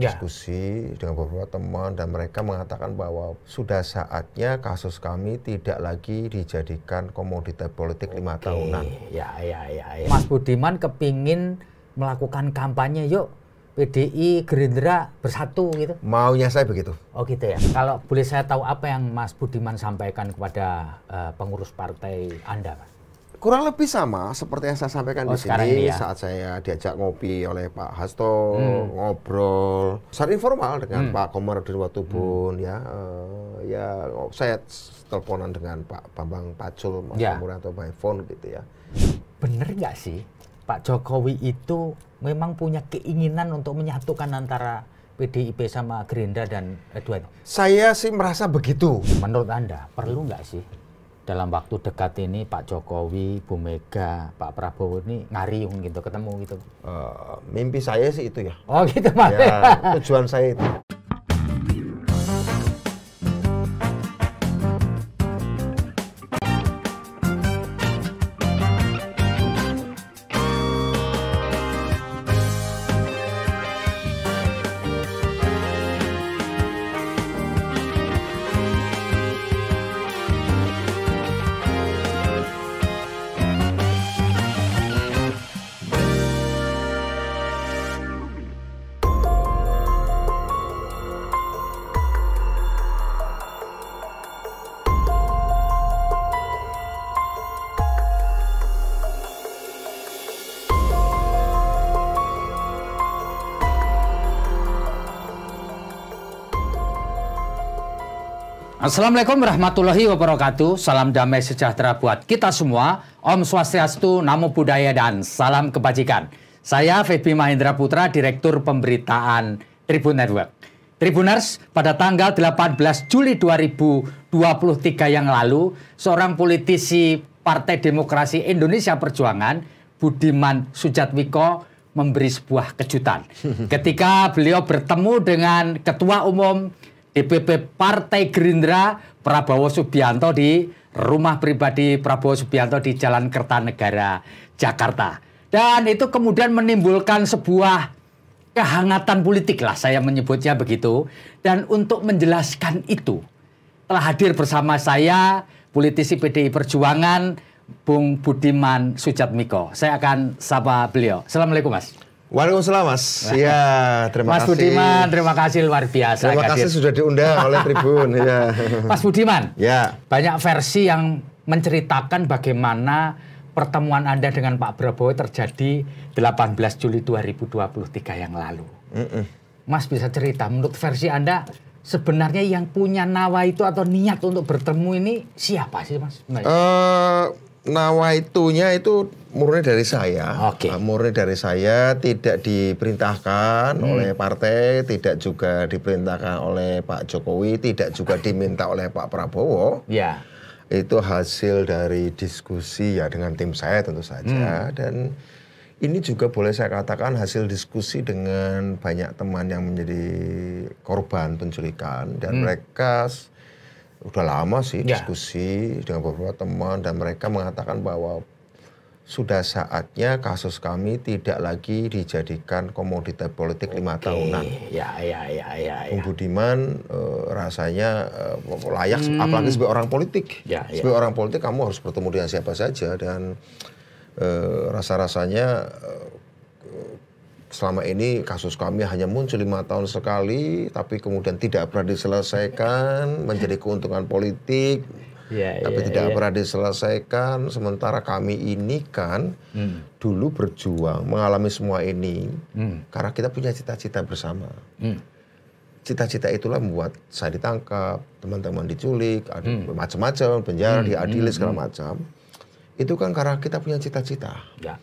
Ya. diskusi dengan beberapa teman dan mereka mengatakan bahwa sudah saatnya kasus kami tidak lagi dijadikan komoditas politik lima tahunan. Ya, ya, ya, ya. Mas Budiman kepingin melakukan kampanye yuk PDI Gerindra bersatu gitu. Maunya saya begitu. Oh gitu ya. Kalau boleh saya tahu apa yang Mas Budiman sampaikan kepada uh, pengurus partai Anda, Pak? kurang lebih sama seperti yang saya sampaikan oh, di sini ya. saat saya diajak ngopi oleh Pak Hasto hmm. ngobrol secara informal dengan hmm. Pak Komar Watubun hmm. ya uh, ya saya teleponan dengan Pak Bambang Pacul Mas ya. atau by phone gitu ya bener nggak sih Pak Jokowi itu memang punya keinginan untuk menyatukan antara PDIP sama Gerindra dan Edward. Eh, saya sih merasa begitu. Menurut Anda, perlu nggak sih dalam waktu dekat ini Pak Jokowi, Bu Mega, Pak Prabowo ini ngariung gitu ketemu gitu? Uh, mimpi saya sih itu ya. Oh gitu Pak. Ya, tujuan saya itu. Assalamualaikum warahmatullahi wabarakatuh. Salam damai sejahtera buat kita semua. Om Swastiastu, Namo Buddhaya, dan salam kebajikan. Saya Febi Mahendra Putra, Direktur Pemberitaan Tribun Network. Tribuners, pada tanggal 18 Juli 2023 yang lalu, seorang politisi Partai Demokrasi Indonesia Perjuangan, Budiman Sujatwiko, memberi sebuah kejutan. Ketika beliau bertemu dengan Ketua Umum DPP Partai Gerindra Prabowo Subianto di rumah pribadi Prabowo Subianto di Jalan Kertanegara, Jakarta. Dan itu kemudian menimbulkan sebuah kehangatan politik lah saya menyebutnya begitu. Dan untuk menjelaskan itu telah hadir bersama saya politisi PDI Perjuangan Bung Budiman Sujatmiko. Saya akan sapa beliau. Assalamualaikum Mas. Waalaikumsalam Mas. Iya, terima Mas kasih. Mas Budiman, terima kasih luar biasa. Terima kasih Kadir. sudah diundang oleh Tribun. Iya. Mas Budiman, Iya. banyak versi yang menceritakan bagaimana pertemuan Anda dengan Pak Prabowo terjadi 18 Juli 2023 yang lalu. Mm -mm. Mas bisa cerita, menurut versi Anda sebenarnya yang punya nawa itu atau niat untuk bertemu ini siapa sih Mas? Uh, nawa itunya itu murni dari saya, okay. Ah, murni dari saya tidak diperintahkan hmm. oleh partai, tidak juga diperintahkan oleh Pak Jokowi, tidak juga diminta oleh Pak Prabowo. Ya. Yeah. Itu hasil dari diskusi ya dengan tim saya tentu saja hmm. dan ini juga boleh saya katakan hasil diskusi dengan banyak teman yang menjadi korban penculikan dan hmm. mereka udah lama sih ya. diskusi dengan beberapa teman dan mereka mengatakan bahwa sudah saatnya kasus kami tidak lagi dijadikan komoditas politik lima tahunan. Ya, ya, ya, ya. ya. Bung Budiman uh, rasanya uh, layak, hmm. apalagi sebagai orang politik. Ya, ya. Sebagai orang politik kamu harus bertemu dengan siapa saja dan uh, rasa-rasanya uh, selama ini kasus kami hanya muncul lima tahun sekali, tapi kemudian tidak pernah diselesaikan, menjadi keuntungan politik yeah, tapi yeah, tidak yeah. pernah diselesaikan. Sementara kami ini kan hmm. dulu berjuang mengalami semua ini hmm. karena kita punya cita-cita bersama. cita hmm. Cita-cita itulah membuat saya ditangkap, teman-teman diculik, hmm. macam-macam penjara, hmm. diadili hmm. segala hmm. macam. Itu kan karena kita punya cita-cita. Ya.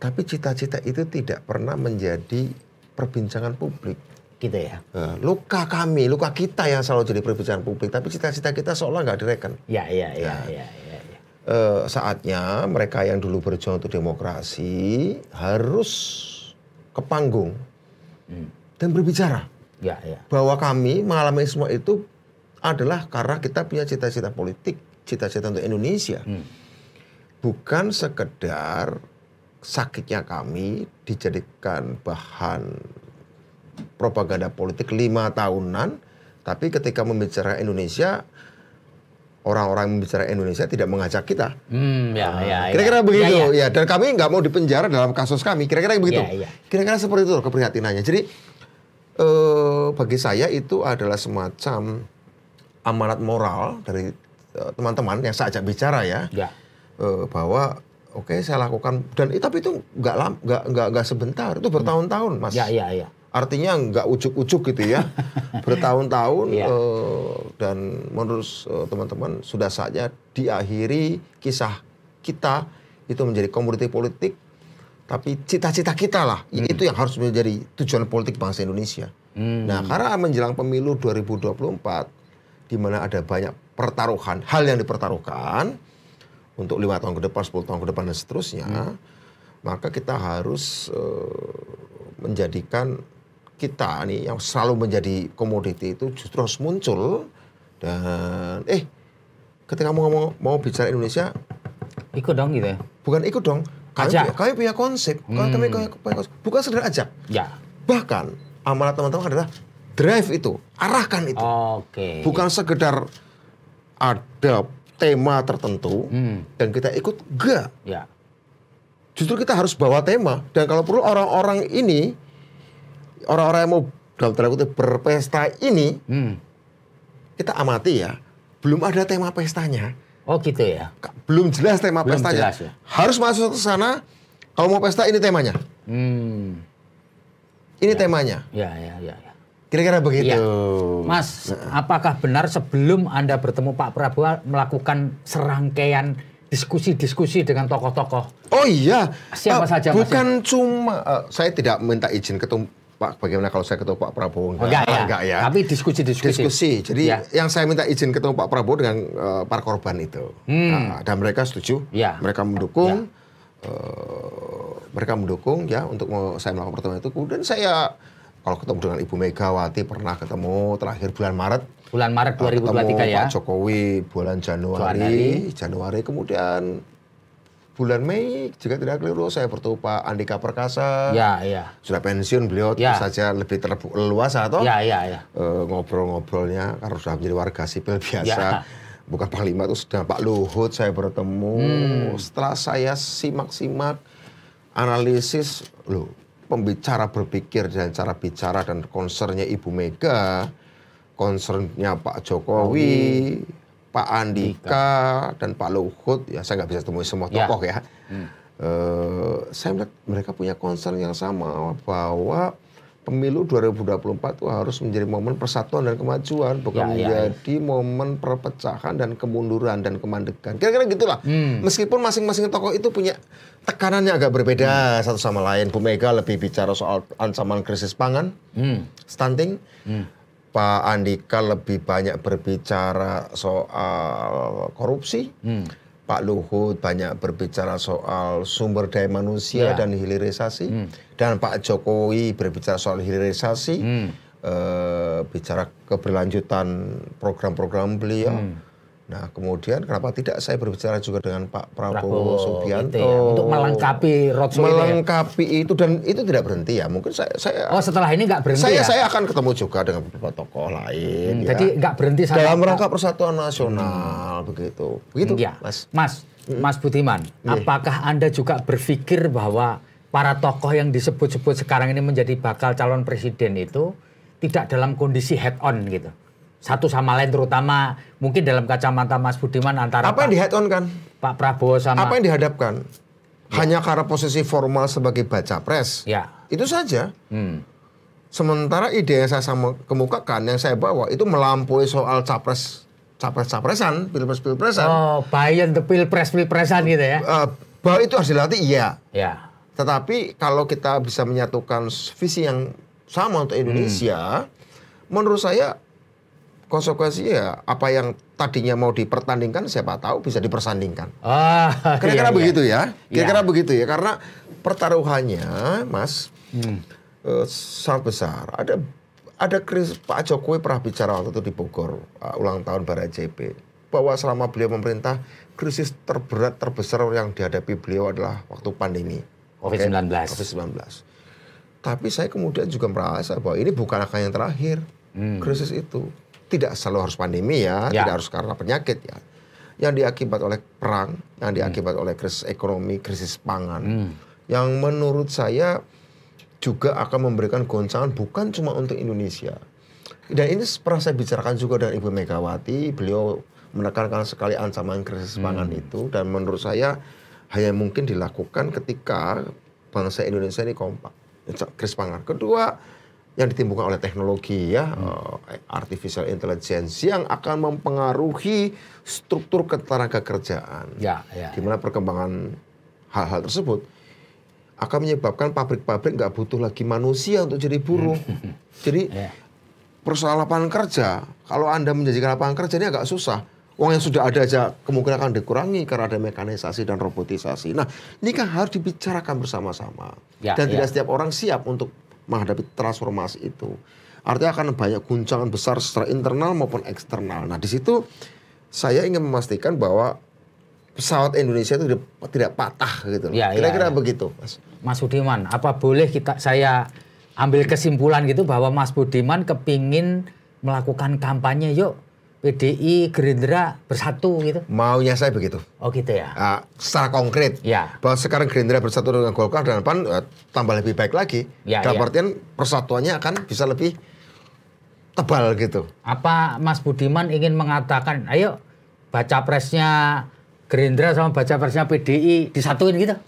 Tapi cita-cita itu tidak pernah menjadi perbincangan publik gitu ya. luka kami, luka kita yang selalu jadi perbincangan publik, tapi cita-cita kita seolah nggak direken. Ya, ya, ya, nah, ya. ya, ya, ya. E, saatnya mereka yang dulu berjuang untuk demokrasi harus ke panggung hmm. dan berbicara ya, ya. bahwa kami mengalami semua itu adalah karena kita punya cita-cita politik, cita-cita untuk Indonesia, hmm. bukan sekedar sakitnya kami dijadikan bahan propaganda politik lima tahunan, tapi ketika membicara Indonesia, orang-orang membicara Indonesia tidak mengajak kita. Hmm, ya, ah, ya, ya, kira-kira ya. begitu, ya, ya. ya. Dan kami nggak mau dipenjara dalam kasus kami, kira-kira begitu. Ya, ya. Kira-kira seperti itu keprihatinannya. Jadi eh, bagi saya itu adalah semacam amanat moral dari eh, teman-teman yang saya ajak bicara ya, ya. Eh, bahwa oke saya lakukan dan itu tapi itu nggak nggak nggak sebentar, itu bertahun-tahun, mas. Ya, ya, ya. Artinya nggak ujuk-ujuk gitu ya, bertahun-tahun iya. uh, dan menurut eh, teman-teman uh, sudah saatnya diakhiri kisah kita itu menjadi komoditi politik, tapi cita-cita kita lah hmm. itu yang harus menjadi tujuan politik bangsa Indonesia. Hmm. Nah karena menjelang pemilu 2024, di mana ada banyak pertaruhan, hal yang dipertaruhkan untuk lima tahun ke depan, 10 tahun ke depan dan seterusnya, hmm. maka kita harus uh, menjadikan kita nih yang selalu menjadi komoditi itu justru harus muncul dan eh ketika mau ngomong mau bicara Indonesia ikut dong gitu ya bukan ikut dong kami, ajak. Punya, kami punya konsep hmm. kami punya konsep bukan sekedar ajak ya bahkan amanat teman-teman adalah drive itu arahkan itu okay. bukan sekedar ada tema tertentu hmm. dan kita ikut gak ya justru kita harus bawa tema dan kalau perlu orang-orang ini orang-orang yang mau dalam tanda kutip berpesta ini hmm. kita amati ya belum ada tema pestanya oh gitu ya belum jelas tema belum pestanya jelas ya? harus masuk ke sana kalau mau pesta ini temanya hmm. ini ya. temanya ya ya ya, kira ya. Kira-kira begitu. Iya. Ya. Mas, nah. apakah benar sebelum Anda bertemu Pak Prabowo melakukan serangkaian diskusi-diskusi dengan tokoh-tokoh? Oh iya. Siapa uh, saja Bukan masih? cuma uh, saya tidak minta izin ketemu Pak bagaimana kalau saya ketemu Pak Prabowo enggak? Enggak, ya. enggak ya. Tapi diskusi-diskusi. Diskusi. Jadi ya. yang saya minta izin ketemu Pak Prabowo dengan uh, para korban itu. Hmm. Nah, dan mereka setuju. Ya. Mereka mendukung. Ya. Uh, mereka mendukung ya untuk mau saya melakukan pertemuan itu. Kemudian saya kalau ketemu dengan Ibu Megawati pernah ketemu terakhir bulan Maret. Bulan Maret 2023 ketemu ya. Pak Jokowi bulan Januari, Januari, Januari kemudian bulan Mei juga tidak keliru saya bertemu Pak Andika Perkasa. Ya, ya. Sudah pensiun beliau ya. saja lebih terluasa atau ya, ya, ya. E, ngobrol-ngobrolnya karena sudah menjadi warga sipil biasa. Ya. Bukan Panglima itu sudah Pak Luhut saya bertemu. Hmm. Setelah saya simak-simak analisis lo pembicara berpikir dan cara bicara dan concernnya Ibu Mega, concernnya Pak Jokowi, Pak Andika Dika. dan Pak Luhut ya saya nggak bisa temui semua ya. tokoh ya, ya. Hmm. Uh, saya melihat mereka punya concern yang sama bahwa pemilu 2024 itu harus menjadi momen persatuan dan kemajuan bukan ya, ya menjadi ya. momen perpecahan dan kemunduran dan kemandekan kira-kira gitulah hmm. meskipun masing-masing tokoh itu punya tekanannya agak berbeda hmm. satu sama lain Bu Mega lebih bicara soal ancaman krisis pangan hmm. stunting hmm Pak Andika lebih banyak berbicara soal korupsi. Hmm. Pak Luhut banyak berbicara soal sumber daya manusia ya. dan hilirisasi, hmm. dan Pak Jokowi berbicara soal hilirisasi, hmm. Eh, bicara keberlanjutan program-program beliau. Hmm Nah, kemudian kenapa tidak saya berbicara juga dengan Pak Prabowo, Prabowo Subianto gitu ya, untuk melengkapi roadshow ya? melengkapi itu, ya? itu dan itu tidak berhenti ya. Mungkin saya saya Oh, setelah ini nggak berhenti saya, ya. Saya akan ketemu juga dengan beberapa tokoh lain hmm, ya. Jadi nggak berhenti sampai dalam rangka persatuan nasional hmm. begitu. Begitu, ya. Mas. Mas, hmm. Mas Budiman, hmm. apakah Anda juga berpikir bahwa para tokoh yang disebut-sebut sekarang ini menjadi bakal calon presiden itu tidak dalam kondisi head on gitu? satu sama lain terutama mungkin dalam kacamata Mas Budiman antara apa yang dihadon kan Pak Prabowo sama apa yang dihadapkan ya. hanya karena posisi formal sebagai baca pres ya itu saja hmm. sementara ide yang saya sama kemukakan yang saya bawa itu melampaui soal capres capres capresan pilpres pilpresan oh bayan the pilpres pilpresan gitu ya uh, eh, bahwa itu harus dilatih iya ya tetapi kalau kita bisa menyatukan visi yang sama untuk Indonesia hmm. menurut saya konsekuensi ya apa yang tadinya mau dipertandingkan siapa tahu bisa dipersandingkan. Ah, kira-kira iya, iya, begitu ya. Kira-kira iya. begitu ya karena pertaruhannya, Mas, hmm. eh, sangat besar. Ada ada kris Pak Jokowi pernah bicara waktu itu di Bogor uh, ulang tahun Barat JP bahwa selama beliau memerintah krisis terberat terbesar yang dihadapi beliau adalah waktu pandemi COVID-19. Okay? COVID-19. Tapi saya kemudian juga merasa bahwa ini bukan akan yang terakhir hmm. krisis itu tidak selalu harus pandemi ya, ya. tidak harus karena penyakit ya. Yang diakibat oleh perang, yang hmm. diakibat hmm. oleh krisis ekonomi, krisis pangan. Hmm. Yang menurut saya juga akan memberikan goncangan bukan cuma untuk Indonesia. Dan ini pernah saya bicarakan juga dengan Ibu Megawati, beliau menekankan sekali ancaman krisis hmm. pangan itu dan menurut saya hanya mungkin dilakukan ketika bangsa Indonesia ini kompak. Krisis pangan. Kedua, yang ditimbulkan oleh teknologi ya hmm. Eh, artificial intelligence yang akan mempengaruhi struktur ketenaga kerjaan. Ya, ya. Di ya. perkembangan hal-hal tersebut akan menyebabkan pabrik-pabrik nggak butuh lagi manusia untuk jadi buruh. Hmm. Jadi ya. persoalan lapangan kerja, kalau Anda menjadikan lapangan kerja ini agak susah. Uang yang sudah ada aja kemungkinan akan dikurangi karena ada mekanisasi dan robotisasi. Nah, ini kan harus dibicarakan bersama-sama. Ya, dan ya. tidak setiap orang siap untuk menghadapi transformasi itu. Artinya akan banyak guncangan besar secara internal maupun eksternal. Nah, di situ saya ingin memastikan bahwa pesawat Indonesia itu tidak, patah gitu. ya, Kira ya, -kira ya. begitu, Mas. Mas Budiman, apa boleh kita saya ambil kesimpulan gitu bahwa Mas Budiman kepingin melakukan kampanye yuk PDI, Gerindra bersatu gitu? Maunya saya begitu. Oh gitu ya? Uh, secara konkret. Ya. Bahwa sekarang Gerindra bersatu dengan Golkar dan PAN uh, tambah lebih baik lagi. Ya, Dalam ya. artian persatuannya akan bisa lebih tebal gitu. Apa Mas Budiman ingin mengatakan, ayo baca presnya Gerindra sama baca presnya PDI disatuin gitu?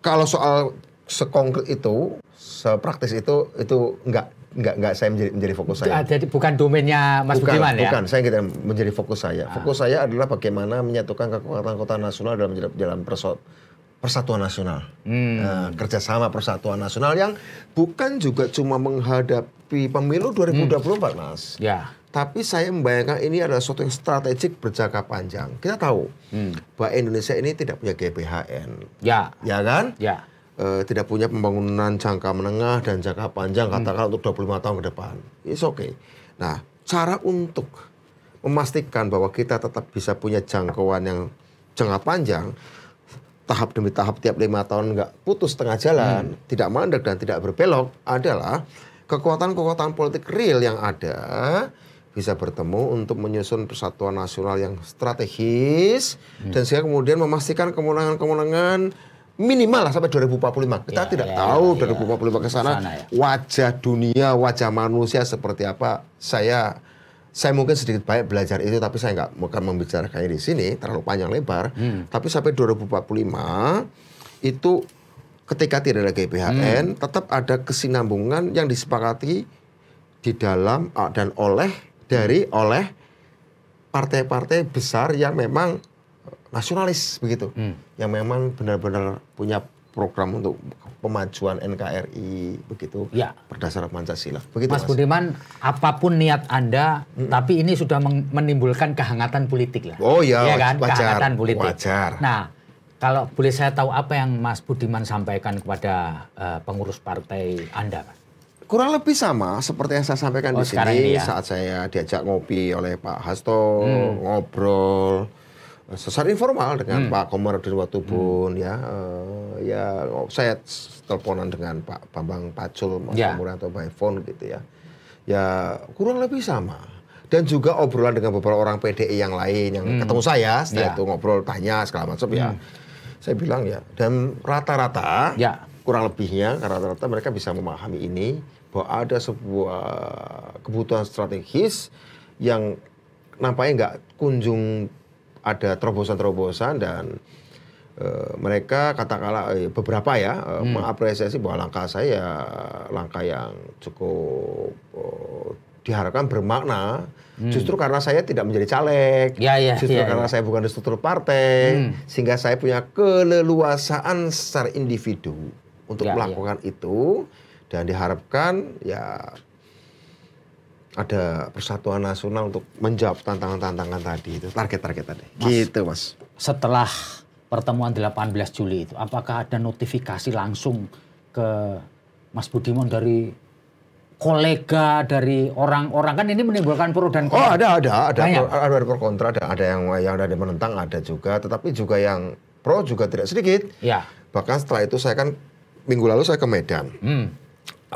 Kalau soal sekonkret itu, sepraktis itu, itu enggak nggak nggak saya menjadi menjadi fokus ah, saya. Jadi bukan domainnya Mas bukan, Budiman ya. Bukan, saya tidak menjadi fokus saya. Ah. Fokus saya adalah bagaimana menyatukan kekuatan kota nasional dalam dalam persatuan nasional, hmm. nah, kerjasama persatuan nasional yang bukan juga cuma menghadapi pemilu 2024, hmm. Mas. Ya. Tapi saya membayangkan ini adalah suatu yang strategik berjangka panjang. Kita tahu hmm. bahwa Indonesia ini tidak punya GBHN. Ya. Ya kan? Ya uh, tidak punya pembangunan jangka menengah dan jangka panjang katakan hmm. untuk 25 tahun ke depan. It's okay. Nah, cara untuk memastikan bahwa kita tetap bisa punya jangkauan yang jangka panjang tahap demi tahap tiap lima tahun nggak putus tengah jalan, hmm. tidak mandek dan tidak berbelok adalah kekuatan-kekuatan politik real yang ada bisa bertemu untuk menyusun persatuan nasional yang strategis hmm. dan sehingga kemudian memastikan kemenangan-kemenangan minimal lah sampai 2045. Kita ya, tidak ya, tahu ya, 2045 ya. ke sana ya. wajah dunia, wajah manusia seperti apa. Saya saya mungkin sedikit banyak belajar itu tapi saya nggak akan membicarakannya di sini terlalu panjang lebar. Hmm. Tapi sampai 2045 itu ketika tidak ada GBHN hmm. tetap ada kesinambungan yang disepakati di dalam eh, dan oleh dari hmm. oleh partai-partai besar yang memang nasionalis begitu, hmm. yang memang benar-benar punya program untuk pemajuan NKRI begitu ya. berdasar Pancasila. Begitu, Mas, Mas Budiman, apapun niat Anda, hmm. tapi ini sudah menimbulkan kehangatan politik lah. Oh iya, ya kan? wajar. Kehangatan politik. Wajar. Nah, kalau boleh saya tahu apa yang Mas Budiman sampaikan kepada uh, pengurus partai Anda, kurang lebih sama seperti yang saya sampaikan oh, di sini ya. saat saya diajak ngopi oleh Pak Hasto hmm. ngobrol secara informal dengan hmm. Pak Komarudin Watubun hmm. ya uh, ya saya teleponan dengan Pak Bambang Pacul Mas yeah. atau by phone gitu ya ya kurang lebih sama dan juga obrolan dengan beberapa orang PDI yang lain yang hmm. ketemu saya setelah yeah. itu ngobrol tanya segala macam ya. hmm. saya bilang ya dan rata-rata yeah. kurang lebihnya rata-rata mereka bisa memahami ini bahwa ada sebuah kebutuhan strategis yang nampaknya nggak kunjung ada terobosan-terobosan dan Uh, mereka katakanlah eh, beberapa ya uh, hmm. mengapresiasi bahwa langkah saya langkah yang cukup uh, diharapkan bermakna hmm. justru karena saya tidak menjadi caleg ya, ya, justru ya, karena ya. saya bukan di struktur partai hmm. sehingga saya punya keleluasaan secara individu untuk ya, ya. melakukan ya. itu dan diharapkan ya ada persatuan nasional untuk menjawab tantangan-tantangan tadi itu target-target tadi. Mas, gitu mas. Setelah pertemuan 18 Juli itu, apakah ada notifikasi langsung ke Mas Budiman dari kolega dari orang-orang kan ini menimbulkan pro dan kontra. Oh ada ada ada ada, ada pro kontra ada ada yang yang ada yang menentang ada juga tetapi juga yang pro juga tidak sedikit. Ya. Bahkan setelah itu saya kan minggu lalu saya ke Medan. Hmm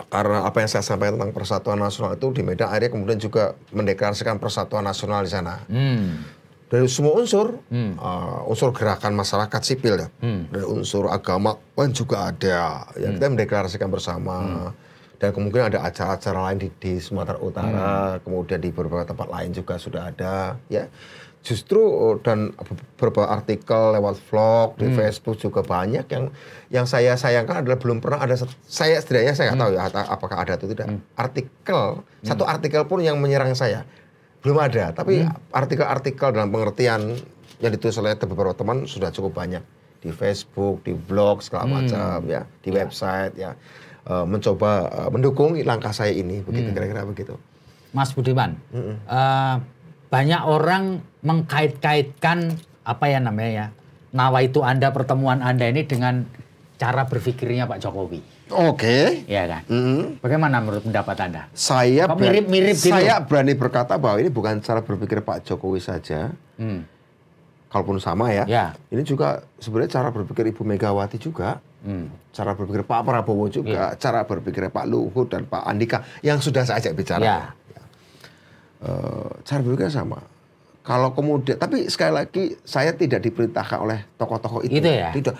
karena apa yang saya sampaikan tentang persatuan nasional itu di Medan akhirnya kemudian juga mendeklarasikan persatuan nasional di sana. Hmm. Dari semua unsur, hmm. uh, unsur gerakan masyarakat sipil ya, hmm. dari unsur agama pun juga ada. Ya hmm. kita mendeklarasikan bersama. Hmm dan kemungkinan ada acara-acara lain di, di Sumatera Utara, hmm. kemudian di beberapa tempat lain juga sudah ada, ya. Justru oh, dan beberapa artikel lewat vlog di hmm. Facebook juga banyak yang yang saya sayangkan adalah belum pernah ada saya setidaknya saya nggak hmm. tahu ya apakah ada atau tidak hmm. artikel hmm. satu artikel pun yang menyerang saya belum ada tapi hmm. artikel-artikel hmm. dalam pengertian yang ditulis oleh beberapa teman sudah cukup banyak di Facebook, di blog segala hmm. macam ya, di ya. website ya uh, mencoba uh, mendukung langkah saya ini begitu hmm. kira-kira hmm. begitu. Mas Budiman, hmm. uh, banyak orang mengkait-kaitkan apa ya namanya ya nawa itu anda pertemuan anda ini dengan cara berpikirnya Pak Jokowi. Oke. Okay. Iya kan. Mm -hmm. Bagaimana menurut pendapat anda? Saya mirip-mirip. Gitu? Saya berani berkata bahwa ini bukan cara berpikir Pak Jokowi saja. Mm kalaupun sama ya, ya. ini juga sebenarnya cara berpikir Ibu Megawati juga, hmm. cara berpikir Pak Prabowo juga, ya. cara berpikir Pak Luhut dan Pak Andika yang sudah saya ajak bicara. Ya. Ya. Uh, cara berpikir sama. Kalau kemudian, tapi sekali lagi saya tidak diperintahkan oleh tokoh-tokoh itu. Gitu ya? Tidak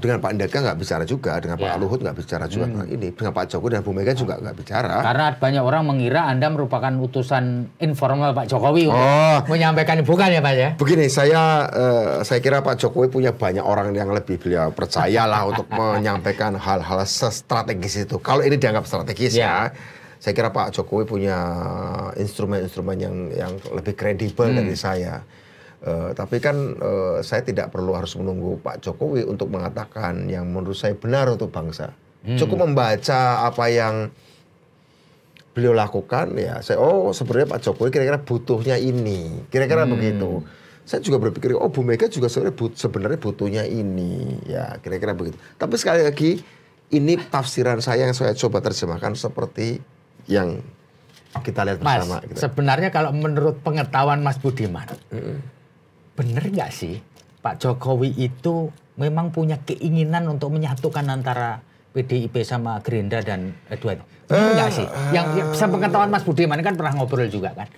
dengan Pak Andika nggak bicara juga, dengan Pak ya. Luhut nggak bicara juga hmm. ini, dengan Pak Jokowi dan Bu Mega juga nggak bicara. Karena banyak orang mengira Anda merupakan utusan informal Pak Jokowi oh. menyampaikan bukan ya Pak ya? Begini, saya uh, saya kira Pak Jokowi punya banyak orang yang lebih beliau percayalah untuk menyampaikan hal-hal strategis itu. Kalau ini dianggap strategis ya, ya saya kira Pak Jokowi punya instrumen-instrumen yang yang lebih kredibel hmm. dari saya Uh, tapi kan uh, saya tidak perlu harus menunggu Pak Jokowi untuk mengatakan yang menurut saya benar untuk bangsa. Hmm. Cukup membaca apa yang beliau lakukan ya saya oh sebenarnya Pak Jokowi kira-kira butuhnya ini kira-kira hmm. begitu saya juga berpikir oh Bu Mega juga sebenarnya but, sebenarnya butuhnya ini ya kira-kira begitu tapi sekali lagi ini tafsiran saya yang saya coba terjemahkan seperti yang kita lihat bersama Mas, gitu. sebenarnya kalau menurut pengetahuan Mas Budiman -hmm bener nggak sih Pak Jokowi itu memang punya keinginan untuk menyatukan antara PDIP sama Gerindra dan Edward. Benar eh, nggak uh, sih? Yang, yang pengetahuan eh, Mas Budiman kan pernah ngobrol juga kan?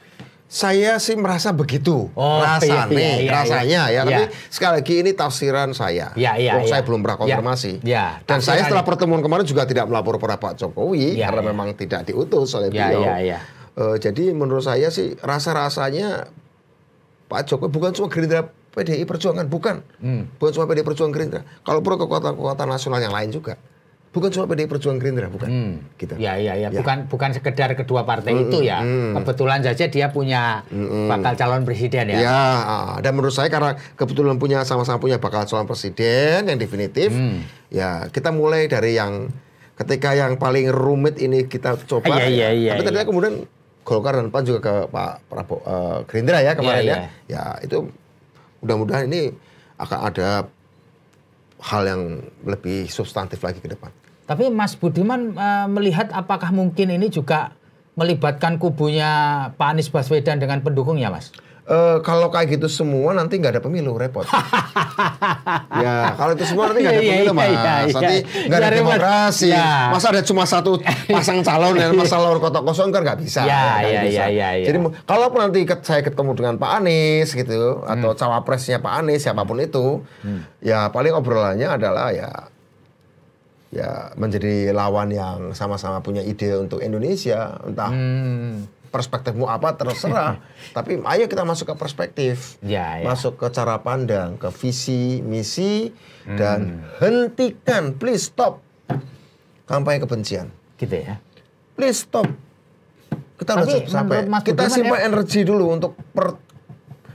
Saya sih merasa begitu, oh, iya, rasanya, iya, iya, rasanya ya. iya. ya. Tapi iya. sekali lagi ini tafsiran saya. Iya, iya, oh, iya. Saya belum pernah iya. konfirmasi. Iya, iya. Dan saya setelah pertemuan kemarin juga tidak melapor kepada Pak Jokowi iya, karena iya. memang tidak diutus oleh iya, beliau. Iya, iya. Uh, jadi menurut saya sih rasa rasanya Pak Jokowi bukan cuma Gerindra PDI Perjuangan, bukan. Hmm. Bukan cuma PDI Perjuangan Gerindra. Kalau perlu kekuatan-kekuatan nasional yang lain juga. Bukan cuma PDI Perjuangan Gerindra, bukan. Hmm. Gitu. Ya, ya, ya, ya. Bukan bukan sekedar kedua partai hmm, itu ya. Hmm. Kebetulan saja dia punya hmm, bakal calon presiden ya. Ya, ah, ah. dan menurut saya karena kebetulan punya sama-sama punya bakal calon presiden yang definitif, Hmm. ya kita mulai dari yang ketika yang paling rumit ini kita coba. Ah, iya, iya, iya. Tapi ternyata iya. kemudian Golkar dan PAN juga ke Pak Prabowo uh, Gerindra ya kemarin yeah, ya. Iya. Ya itu mudah-mudahan ini akan ada hal yang lebih substantif lagi ke depan. Tapi Mas Budiman uh, melihat apakah mungkin ini juga melibatkan kubunya Pak Anies Baswedan dengan pendukungnya, Mas? Uh, kalau kayak gitu semua nanti nggak ada pemilu repot. ya kalau itu semua nanti nggak ada iya, iya, pemilu iya, mas. Nanti nggak ada demokrasi. Ya. Masa ada cuma satu pasang calon dan masalah kotak kosong kan nggak bisa. Ya, ya, ya, ya, ya, Jadi kalau nanti saya ketemu dengan Pak Anies gitu hmm. atau cawapresnya Pak Anies siapapun itu, hmm. ya paling obrolannya adalah ya ya menjadi lawan yang sama-sama punya ide untuk Indonesia entah. Hmm perspektifmu apa terserah. Tapi ayo kita masuk ke perspektif, ya, ya. masuk ke cara pandang, ke visi, misi, hmm. dan hentikan, please stop kampanye kebencian. Gitu ya. Please stop. Kita Tapi udah sampai. Kita simpan ya. energi dulu untuk per,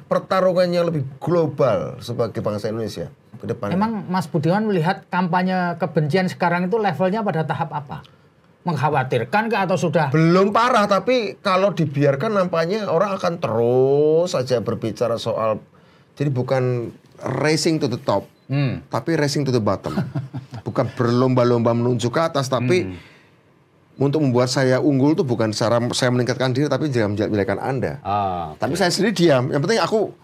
pertarungan yang lebih global sebagai bangsa Indonesia ke depan. Emang Mas Budiman melihat kampanye kebencian sekarang itu levelnya pada tahap apa? mengkhawatirkan ke atau sudah belum parah tapi kalau dibiarkan nampaknya orang akan terus saja berbicara soal jadi bukan racing to the top hmm. tapi racing to the bottom bukan berlomba-lomba menuju ke atas tapi hmm. untuk membuat saya unggul tuh bukan cara saya meningkatkan diri tapi jangan menjelek anda ah, okay. tapi saya sendiri diam yang penting aku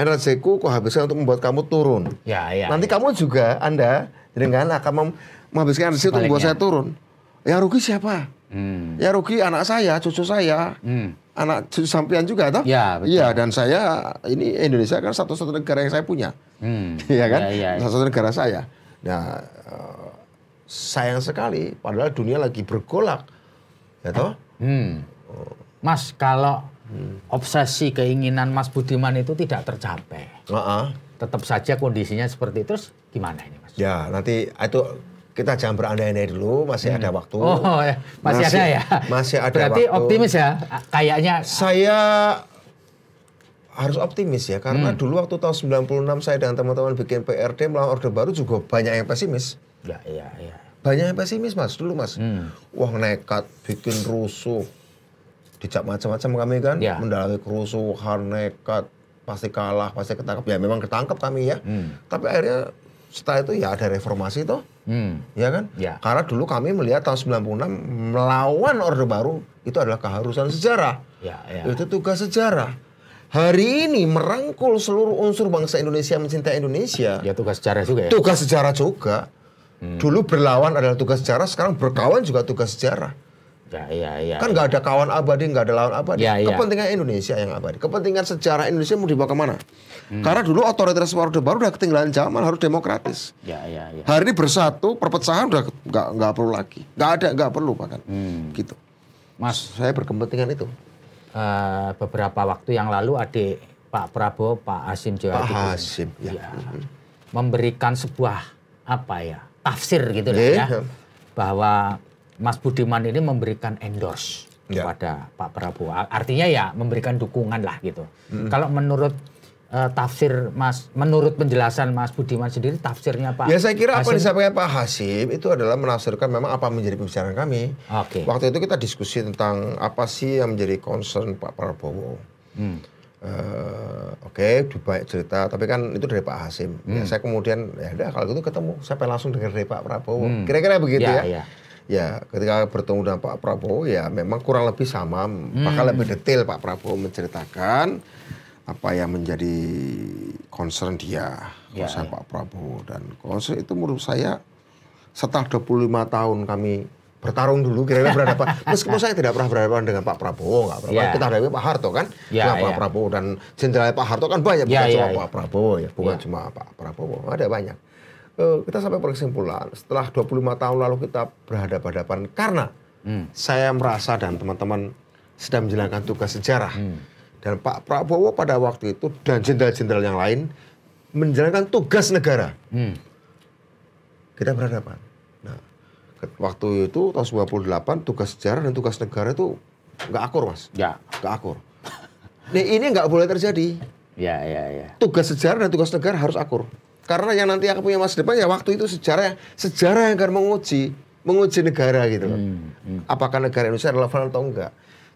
energiku aku habiskan untuk membuat kamu turun ya, ya, nanti ya. kamu juga anda dengan akan menghabiskan energi untuk membuat saya turun yang rugi siapa? Hmm. Ya rugi anak saya, cucu saya, hmm. anak cucu sampean juga, toh? Iya. Iya, dan saya ini Indonesia kan satu satu negara yang saya punya, hmm. Iya kan? Ya, ya, ya. satu satu negara saya. Nah, uh, sayang sekali, padahal dunia lagi bergolak, ya toh? Hmm. Mas, kalau hmm. obsesi keinginan Mas Budiman itu tidak tercapai, uh -uh. tetap saja kondisinya seperti itu, terus gimana ini, Mas? Ya, nanti ah, itu kita jangan berandai-andai dulu, masih hmm. ada waktu. Oh, oh, ya. masih, masih ada ya. Masih ada Berarti waktu. optimis ya, kayaknya. Saya harus optimis ya, karena hmm. dulu waktu tahun 96 saya dengan teman-teman bikin PRD melawan Orde Baru juga banyak yang pesimis. Ya, iya, iya. Banyak yang pesimis mas, dulu mas. Hmm. Wah nekat, bikin rusuh, dicap macam-macam kami kan, ya. mendalami kerusuhan, nekat, pasti kalah, pasti ketangkap. Ya memang ketangkep kami ya, hmm. tapi akhirnya setelah itu ya ada reformasi tuh. Hmm. Ya kan? Ya. Karena dulu kami melihat tahun 96 melawan Orde Baru itu adalah keharusan sejarah. Ya, ya. Itu tugas sejarah. Hari ini merangkul seluruh unsur bangsa Indonesia mencintai Indonesia. Ya tugas sejarah juga ya. Tugas sejarah juga. Hmm. Dulu berlawan adalah tugas sejarah, sekarang berkawan juga tugas sejarah. Ya, ya, ya, kan ya. nggak ya. ada kawan abadi, nggak ada lawan abadi. Ya, ya. Kepentingan Indonesia yang abadi. Kepentingan sejarah Indonesia mau dibawa kemana? Hmm. Karena dulu otoritas Orde Baru udah ketinggalan zaman, harus demokratis. Ya, ya, ya. Hari ini bersatu, perpecahan udah nggak nggak perlu lagi, nggak ada nggak perlu bahkan. Hmm. Gitu. Mas, saya berkepentingan itu. Uh, beberapa waktu yang lalu adik Pak Prabowo, Pak Hasim Joyo Pak Hasim, ya. ya. Memberikan sebuah apa ya tafsir gitu lah eh, ya. ya bahwa Mas Budiman ini memberikan endorse yeah. kepada Pak Prabowo. Artinya ya memberikan dukungan lah gitu. Mm -hmm. Kalau menurut Eh, tafsir Mas menurut penjelasan Mas Budiman sendiri tafsirnya Pak. Ya saya kira Hasim. apa yang disampaikan Pak Hasim itu adalah menafsirkan memang apa menjadi pembicaraan kami. Okay. Waktu itu kita diskusi tentang apa sih yang menjadi concern Pak Prabowo. Hmm. Uh, Oke, okay, banyak cerita, tapi kan itu dari Pak Hasim. Ya, hmm. Ya, saya kemudian ya udah kalau gitu ketemu, saya pengen langsung dengar dari Pak Prabowo. Hmm. Kira-kira begitu ya. ya. ya ya ketika bertemu dengan Pak Prabowo ya memang kurang lebih sama hmm. bahkan lebih detail Pak Prabowo menceritakan apa yang menjadi concern dia, ya, concern ya. Pak Prabowo dan concern itu menurut saya setelah 25 tahun kami bertarung dulu kira-kira berhadapan meskipun saya tidak pernah berhadapan dengan Pak Prabowo nggak pernah yeah. kita hadapi Pak Harto kan ya, yeah. Pak ya. Prabowo dan jenderal Pak Harto kan banyak bukan ya, cuma Pak Prabowo ya bukan cuma Pak Prabowo ada banyak uh, kita sampai pada kesimpulan setelah 25 tahun lalu kita berhadapan-hadapan karena hmm. saya merasa dan teman-teman sedang menjalankan tugas sejarah hmm dan Pak Prabowo pada waktu itu dan jenderal-jenderal yang lain menjalankan tugas negara. Hmm. Kita berhadapan. Nah, waktu itu tahun 98 tugas sejarah dan tugas negara itu nggak akur mas. Ya. Nggak akur. Nih ini nggak boleh terjadi. Ya, ya, ya. Tugas sejarah dan tugas negara harus akur. Karena yang nanti akan punya masa depan ya waktu itu sejarah sejarah yang akan menguji menguji negara gitu Hmm, hmm. Apakah negara Indonesia relevan atau enggak.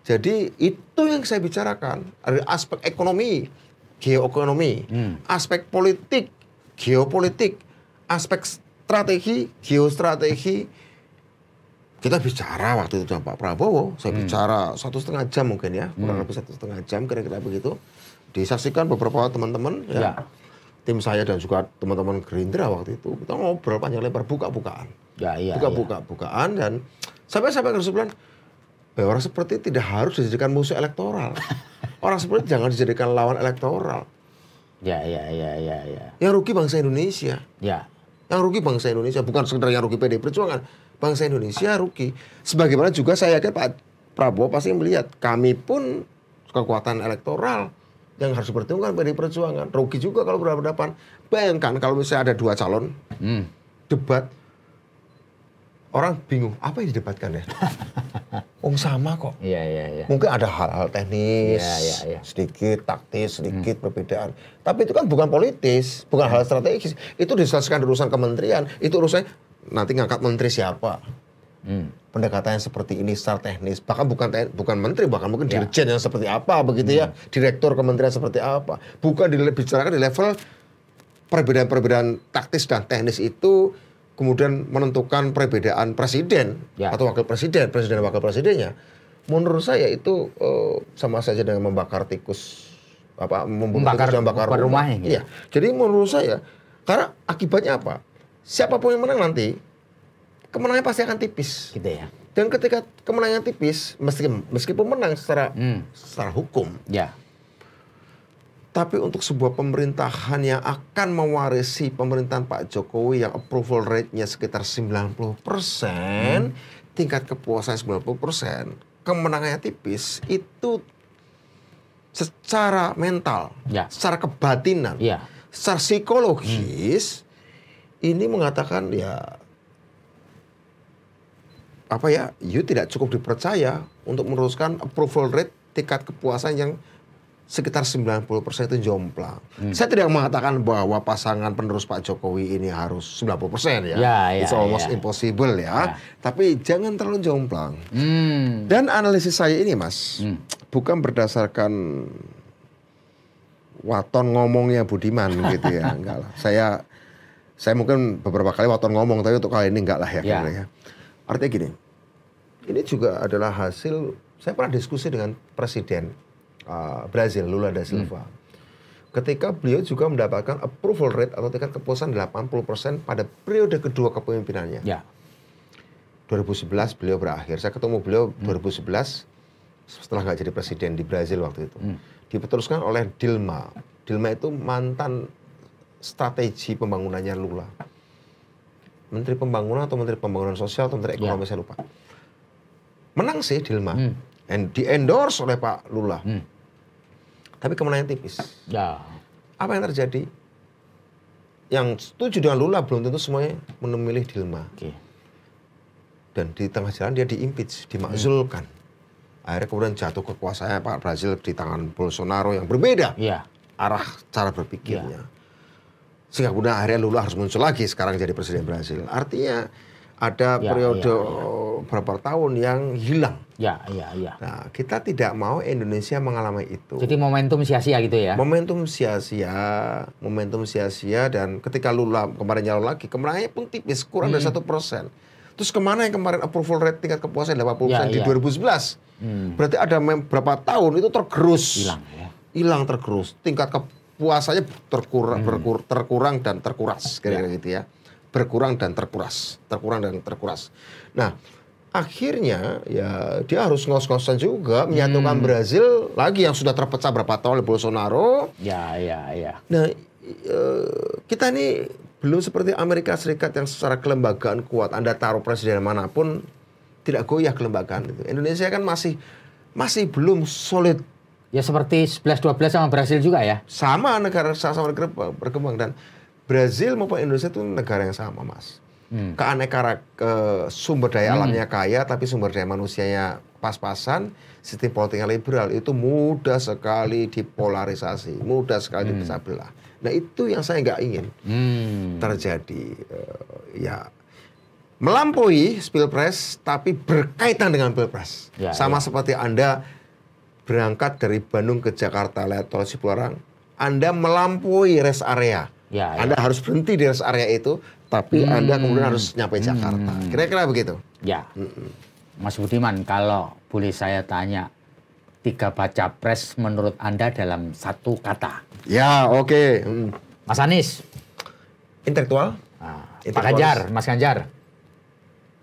Jadi itu yang saya bicarakan dari aspek ekonomi, geoekonomi, hmm. aspek politik, geopolitik, aspek strategi, geostrategi. Kita bicara waktu itu sama Pak Prabowo, saya hmm. bicara satu setengah jam mungkin ya, kurang hmm. lebih satu setengah jam kira-kira begitu. Disaksikan beberapa teman-teman ya. ya tim saya dan juga teman-teman Gerindra waktu itu kita ngobrol panjang lebar buka-bukaan. Ya, iya, buka-buka iya. bukaan dan sampai sampai ke orang seperti itu tidak harus dijadikan musuh elektoral. orang seperti itu jangan dijadikan lawan elektoral. Ya, ya, ya, ya, ya. Yang rugi bangsa Indonesia. Ya. Yang rugi bangsa Indonesia bukan sekedar yang rugi PD Perjuangan. Bangsa Indonesia rugi. Sebagaimana juga saya yakin Pak Prabowo pasti melihat kami pun kekuatan elektoral yang harus dipertimbangkan PD Perjuangan. Rugi juga kalau berhadapan. Bayangkan kalau misalnya ada dua calon hmm. debat, orang bingung apa yang didebatkan ya. Oh, sama kok. Iya, iya, iya. Mungkin ada hal-hal teknis, iya, iya, iya. sedikit taktis, sedikit hmm. perbedaan. Tapi itu kan bukan politis, bukan hal strategis. Itu diselesaikan urusan kementerian. Itu urusannya nanti ngangkat menteri siapa. Hmm. Pendekatan seperti ini secara teknis, bahkan bukan te bukan menteri, bahkan mungkin ya. dirjen yang seperti apa begitu ya. hmm. ya, direktur kementerian seperti apa. Bukan dibicarakan di level perbedaan-perbedaan taktis dan teknis itu kemudian menentukan perbedaan presiden ya. atau wakil presiden, presiden dan wakil presidennya, menurut saya itu uh, sama saja dengan membakar tikus apa membakar, tikus membakar rumah. rumahnya. Gitu. Iya. Jadi menurut saya karena akibatnya apa? Siapapun yang menang nanti kemenangnya pasti akan tipis. Gitu ya. Dan ketika kemenangan tipis, meskipun meskipun menang secara hmm. secara hukum, ya tapi untuk sebuah pemerintahan yang akan mewarisi pemerintahan Pak Jokowi yang approval rate-nya sekitar 90%, hmm. tingkat kepuasan 90%, kemenangannya tipis, itu secara mental, ya. secara kebatinan, ya. secara psikologis, hmm. ini mengatakan ya apa ya, you tidak cukup dipercaya untuk meneruskan approval rate tingkat kepuasan yang sekitar 90% itu jomplang. Hmm. Saya tidak mengatakan bahwa pasangan penerus Pak Jokowi ini harus 90% ya. ya, ya It's almost ya. impossible ya. ya. Tapi jangan terlalu jomplang. Hmm. Dan analisis saya ini Mas, hmm. bukan berdasarkan waton ngomongnya Budiman gitu ya. Enggak lah. Saya saya mungkin beberapa kali waton ngomong tapi untuk kali ini enggak lah ya, ya. ya. Artinya gini. Ini juga adalah hasil saya pernah diskusi dengan presiden uh, Brazil Lula da Silva. Hmm. Ketika beliau juga mendapatkan approval rate atau tingkat kepuasan 80% pada periode kedua kepemimpinannya. Ya. 2011 beliau berakhir. Saya ketemu beliau hmm. 2011 setelah nggak jadi presiden di Brazil waktu itu. Hmm. oleh Dilma. Dilma itu mantan strategi pembangunannya Lula. Menteri Pembangunan atau Menteri Pembangunan Sosial atau Menteri Ekonomi ya. saya lupa. Menang sih Dilma. Hmm. And di endorse oleh Pak Lula. Hmm tapi kemenangan tipis. Ya. Apa yang terjadi? Yang setuju dengan Lula belum tentu semuanya memilih Dilma. Okay. Dan di tengah jalan dia diimpeach, dimakzulkan. Hmm. Akhirnya kemudian jatuh kekuasaannya Pak Brazil di tangan Bolsonaro yang berbeda ya. arah cara berpikirnya. Ya. Sehingga kemudian akhirnya Lula harus muncul lagi sekarang jadi presiden Brazil. Artinya ada ya, ya, periode ya, ya. tahun yang hilang. Ya, ya, ya. Nah, kita tidak mau Indonesia mengalami itu. Jadi momentum sia-sia gitu ya? Momentum sia-sia, momentum sia-sia dan ketika Lula kemarin nyalon lagi, kemarinnya pun tipis, kurang hmm. dari satu persen. Terus kemana yang kemarin approval rate tingkat kepuasan 80% ya, di ya. dua 2011? Hmm. Berarti ada beberapa tahun itu tergerus. Hilang ya. Hilang tergerus. Tingkat kepuasannya terkurang, hmm. terkurang dan terkuras. Kira-kira ya. gitu ya berkurang dan terkuras, terkurang dan terkuras. Nah, akhirnya ya dia harus ngos-ngosan juga menyatukan hmm. Brazil lagi yang sudah terpecah berapa tahun oleh Bolsonaro. Ya, ya, ya. Nah, eh, kita ini belum seperti Amerika Serikat yang secara kelembagaan kuat. Anda taruh presiden manapun tidak goyah kelembagaan itu. Indonesia kan masih masih belum solid. Ya seperti 11 12 sama Brasil juga ya. Sama negara sama negara berkembang dan Brazil maupun Indonesia itu negara yang sama, Mas. Hmm. Keaneka ke sumber daya hmm. alamnya kaya, tapi sumber daya manusianya pas-pasan. Sistem politiknya liberal itu mudah sekali dipolarisasi, mudah sekali hmm. dipecah belah. Nah itu yang saya nggak ingin hmm. terjadi. Uh, ya melampaui pilpres, tapi berkaitan dengan pilpres. Ya, sama ya. seperti anda berangkat dari Bandung ke Jakarta lewat tol Cipularang, anda melampaui rest area Ya, ya. Anda harus berhenti di rest area itu, tapi hmm. Anda kemudian harus nyampe Jakarta. Hmm. Kira-kira begitu. Ya. Hmm. Mas Budiman, kalau boleh saya tanya, tiga baca pres menurut Anda dalam satu kata? Ya, oke. Okay. Hmm. Mas Anies? Intelektual. Nah, Pak Ganjar, Mas Ganjar?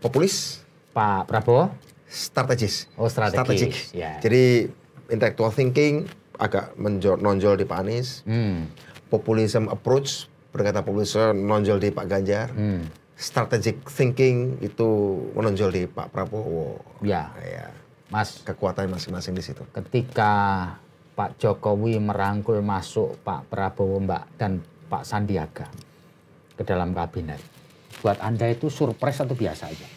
Populis. Pak Prabowo? Strategis. Oh, strategis. Strategik. Ya. Jadi, intelektual thinking agak menonjol di Pak Anies. Hmm populism approach, berkata populisme menonjol di Pak Ganjar. Hmm. Strategic thinking itu menonjol di Pak Prabowo. Ya. ya. Mas. Kekuatan masing-masing di situ. Ketika Pak Jokowi merangkul masuk Pak Prabowo Mbak dan Pak Sandiaga ke dalam kabinet. Buat Anda itu surprise atau biasa aja?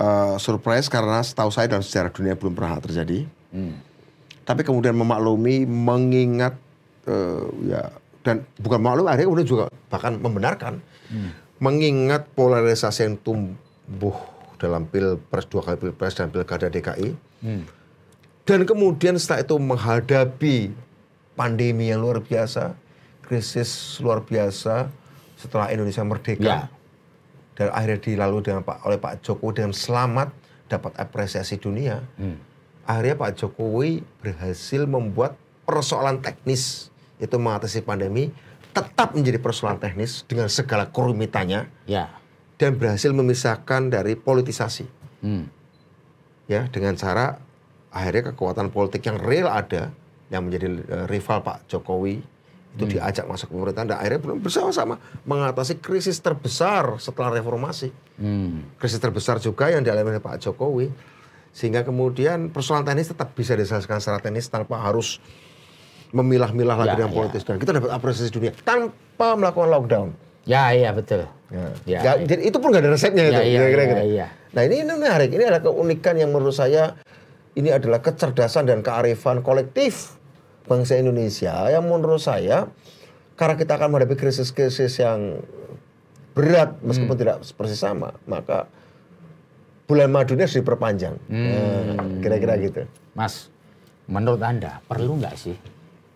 Uh, surprise karena setahu saya dalam sejarah dunia belum pernah terjadi. Hmm. Tapi kemudian memaklumi mengingat uh, ya dan bukan malu akhirnya kemudian juga bahkan membenarkan hmm. mengingat polarisasi yang tumbuh dalam pilpres dua kali pilpres dan pilkada DKI hmm. dan kemudian setelah itu menghadapi pandemi yang luar biasa krisis luar biasa setelah Indonesia merdeka ya. dan akhirnya dilalui dengan Pak oleh Pak Jokowi dengan selamat dapat apresiasi dunia hmm. akhirnya Pak Jokowi berhasil membuat persoalan teknis itu mengatasi pandemi tetap menjadi persoalan teknis dengan segala kerumitannya ya. dan berhasil memisahkan dari politisasi hmm. ya dengan cara akhirnya kekuatan politik yang real ada yang menjadi e, rival Pak Jokowi itu hmm. diajak masuk pemerintahan dan akhirnya bersama-sama mengatasi krisis terbesar setelah reformasi hmm. krisis terbesar juga yang dialami oleh Pak Jokowi sehingga kemudian persoalan teknis tetap bisa diselesaikan secara teknis tanpa harus memilah-milah lagi ya, dengan ya. politis ya. dan kita dapat apresiasi dunia tanpa melakukan lockdown. Ya iya betul. Ya. ya. Ya, ya, jadi itu pun gak ada resepnya ya, itu. Iya, kira -kira. Ya, iya. Nah ini, ini menarik. Ini adalah keunikan yang menurut saya ini adalah kecerdasan dan kearifan kolektif bangsa Indonesia yang menurut saya karena kita akan menghadapi krisis-krisis yang berat meskipun hmm. tidak persis sama maka bulan madunya harus diperpanjang hmm. Nah, kira-kira hmm. kira -kira gitu. Mas, menurut anda perlu nggak sih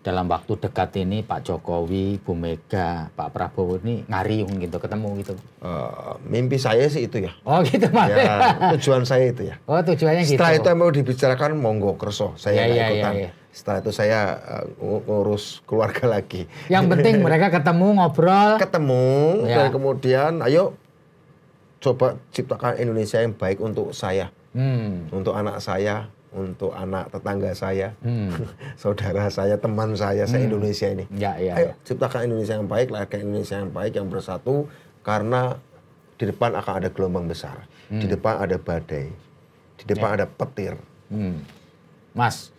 dalam waktu dekat ini Pak Jokowi, Bu Mega, Pak Prabowo ini ngariung gitu, ketemu gitu? Uh, mimpi saya sih itu ya. Oh gitu mas. Ya, tujuan saya itu ya. Oh tujuannya Setelah gitu. Setelah itu yang mau dibicarakan monggo kerso, saya ya, ya, ya, ikutan. Ya, ya. Setelah itu saya uh, ngurus keluarga lagi. Yang penting mereka ketemu ngobrol. Ketemu ya. dan kemudian ayo coba ciptakan Indonesia yang baik untuk saya, hmm. untuk anak saya, untuk anak tetangga saya, hmm. saudara saya, teman saya, hmm. saya Indonesia ini. Ya, ya, Ayo ya. ciptakan Indonesia yang baik, lahirkan Indonesia yang baik, yang bersatu, karena di depan akan ada gelombang besar, hmm. di depan ada badai, di depan ya. ada petir. Hmm. Mas,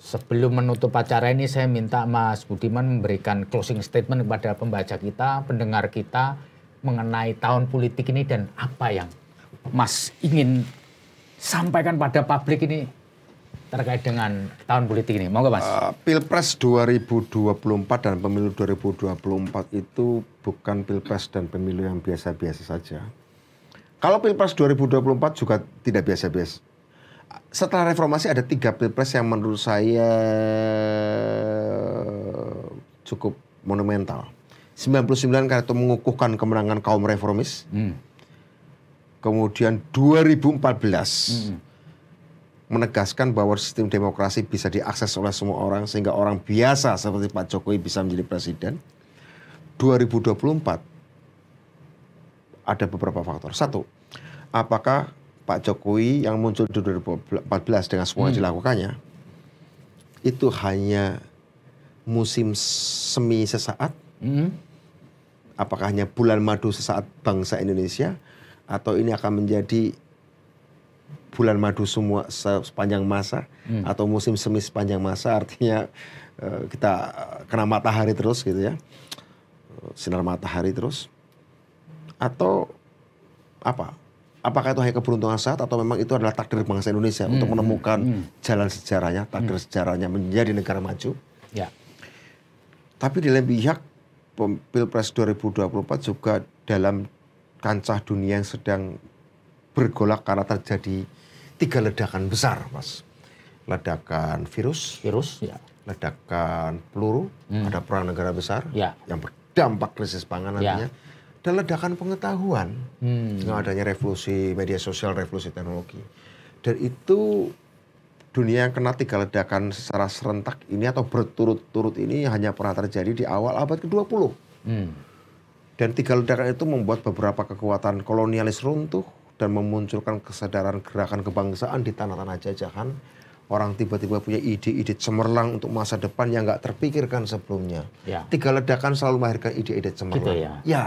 sebelum menutup acara ini saya minta Mas Budiman memberikan closing statement kepada pembaca kita, pendengar kita mengenai tahun politik ini dan apa yang Mas ingin sampaikan pada publik ini terkait dengan tahun politik ini. Mau nggak Mas? Uh, pilpres 2024 dan pemilu 2024 itu bukan pilpres dan pemilu yang biasa-biasa saja. Kalau pilpres 2024 juga tidak biasa-biasa. Setelah reformasi ada tiga pilpres yang menurut saya cukup monumental. 99 karena itu mengukuhkan kemenangan kaum reformis. Hmm. Kemudian 2014 hmm menegaskan bahwa sistem demokrasi bisa diakses oleh semua orang sehingga orang biasa seperti Pak Jokowi bisa menjadi presiden. 2024 ada beberapa faktor. Satu, apakah Pak Jokowi yang muncul di 2014 dengan semua yang hmm. itu hanya musim semi sesaat? Hmm. Apakah hanya bulan madu sesaat bangsa Indonesia atau ini akan menjadi bulan madu semua sepanjang masa hmm. atau musim semi sepanjang masa artinya eh, kita kena matahari terus gitu ya eh, sinar matahari terus atau apa apakah itu hanya keberuntungan saat atau memang itu adalah takdir bangsa Indonesia hmm. untuk hmm, menemukan hmm. jalan sejarahnya takdir hmm. sejarahnya menjadi negara maju ya. tapi di lain pihak Pilpres 2024 juga dalam kancah dunia yang sedang bergolak karena terjadi tiga ledakan besar, Mas. Ledakan virus, virus, ya. ledakan peluru, hmm. ada perang negara besar ya. yang berdampak krisis pangan ya. nantinya. Ya. Dan ledakan pengetahuan, hmm. dengan adanya revolusi media sosial, revolusi teknologi. Dan itu dunia yang kena tiga ledakan secara serentak ini atau berturut-turut ini hanya pernah terjadi di awal abad ke-20. Hmm. Dan tiga ledakan itu membuat beberapa kekuatan kolonialis runtuh, dan memunculkan kesadaran gerakan kebangsaan di tanah-tanah jajahan. Orang tiba-tiba punya ide-ide cemerlang untuk masa depan yang nggak terpikirkan sebelumnya. Ya. Tiga ledakan selalu melahirkan ide-ide cemerlang. Gitu ya. ya,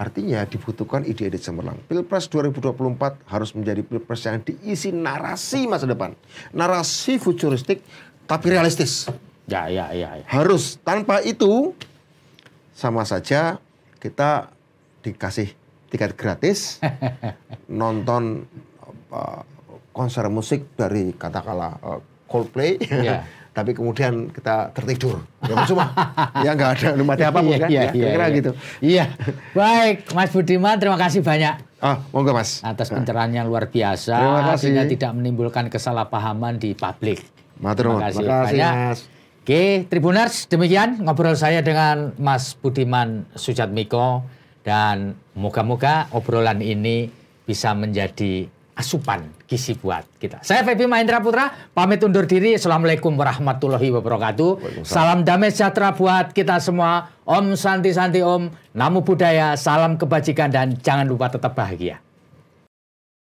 artinya dibutuhkan ide-ide cemerlang. Pilpres 2024 harus menjadi pilpres yang diisi narasi masa depan, narasi futuristik tapi realistis. Ya, ya, ya. ya. Harus tanpa itu sama saja kita dikasih tiket gratis, nonton uh, konser musik dari katakanlah uh, Coldplay, yeah. tapi kemudian kita tertidur. Ya cuma ya nggak ada belum apa iya, apa kan? Iya, ya, iya, kira-kira iya. gitu. Iya. Baik, Mas Budiman terima kasih banyak. Ah, monggo Mas. Atas pencerahan yang luar biasa terima kasih. sehingga tidak menimbulkan kesalahpahaman di publik. Matur terima kasih, terima kasih banyak. Mas. Oke, Tribuners, demikian ngobrol saya dengan Mas Budiman Sujatmiko dan moga-moga obrolan ini bisa menjadi asupan kisi buat kita. Saya Febi Mahendra Putra, pamit undur diri. Assalamualaikum warahmatullahi wabarakatuh. Salam damai sejahtera buat kita semua. Om Santi Santi Om, namu budaya. salam kebajikan dan jangan lupa tetap bahagia.